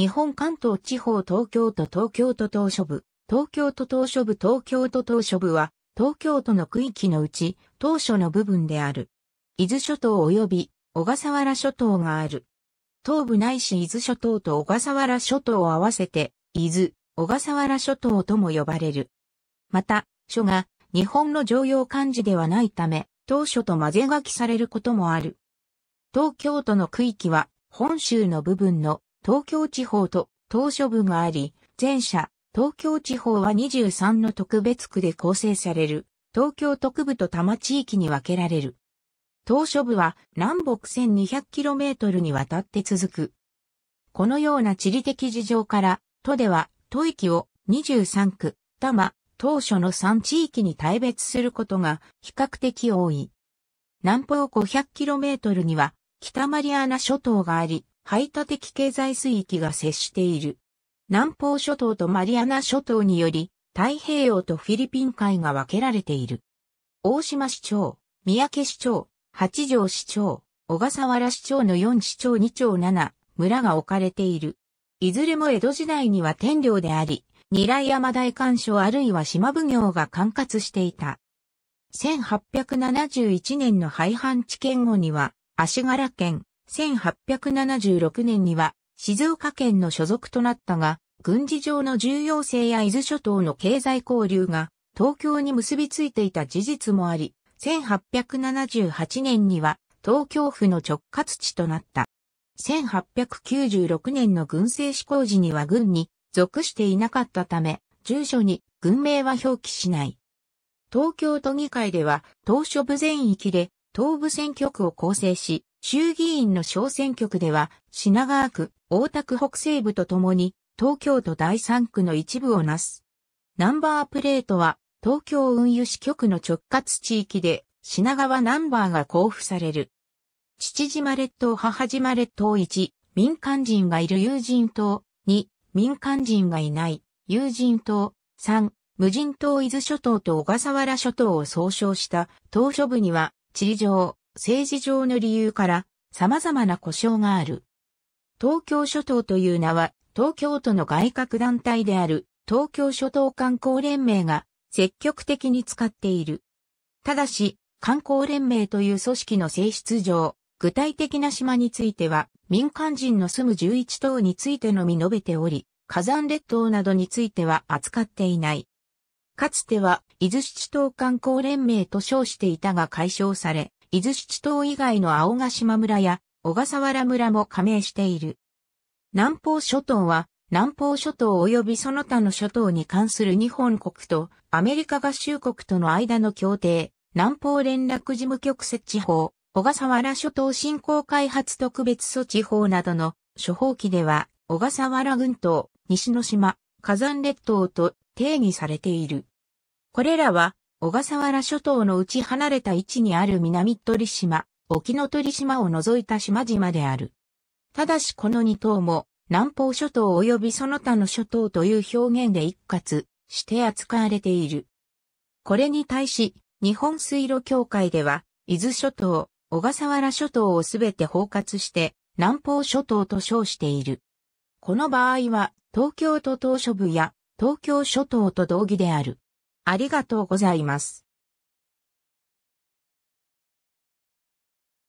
日本関東地方東京都東京都島書部、東京都島書部東京都島書部は、東京都の区域のうち、当初の部分である。伊豆諸島及び小笠原諸島がある。東部ないし伊豆諸島と小笠原諸島を合わせて、伊豆、小笠原諸島とも呼ばれる。また、書が日本の常用漢字ではないため、当初と混ぜ書きされることもある。東京都の区域は、本州の部分の東京地方と島諸部があり、前者、東京地方は23の特別区で構成される、東京特部と多摩地域に分けられる。島諸部は南北 1200km にわたって続く。このような地理的事情から、都では、都域を23区、多摩、当初の3地域に大別することが比較的多い。南方 500km には北マリアナ諸島があり、排他的経済水域が接している。南方諸島とマリアナ諸島により、太平洋とフィリピン海が分けられている。大島市長、三宅市長、八条市長、小笠原市長の4市長2町7村が置かれている。いずれも江戸時代には天領であり、二来山大官所あるいは島奉行が管轄していた。1871年の廃藩置県後には、足柄県、1876年には静岡県の所属となったが、軍事上の重要性や伊豆諸島の経済交流が東京に結びついていた事実もあり、1878年には東京府の直轄地となった。1896年の軍政施行時には軍に属していなかったため、住所に軍名は表記しない。東京都議会では、当初部全域で東部選挙区を構成し、衆議院の小選挙区では、品川区、大田区北西部とともに、東京都第3区の一部をなす。ナンバープレートは、東京運輸支局の直轄地域で、品川ナンバーが交付される。父島列島母島列島1、民間人がいる友人島2、民間人がいない友人島3、無人島伊豆諸島と小笠原諸島を総称した島嶼部には、地理上、政治上の理由から様々な故障がある。東京諸島という名は東京都の外郭団体である東京諸島観光連盟が積極的に使っている。ただし、観光連盟という組織の性質上、具体的な島については民間人の住む11島についてのみ述べており、火山列島などについては扱っていない。かつては伊豆七島観光連盟と称していたが解消され、伊豆七島以外の青ヶ島村や小笠原村も加盟している。南方諸島は、南方諸島及びその他の諸島に関する日本国とアメリカ合衆国との間の協定、南方連絡事務局設置法、小笠原諸島振興開発特別措置法などの処方規では、小笠原群島、西之島、火山列島と定義されている。これらは小笠原諸島のうち離れた位置にある南鳥島、沖ノ鳥島を除いた島々である。ただしこの2島も、南方諸島及びその他の諸島という表現で一括して扱われている。これに対し、日本水路協会では、伊豆諸島、小笠原諸島をすべて包括して、南方諸島と称している。この場合は、東京都島諸部や東京諸島と同義である。ありがとうございます。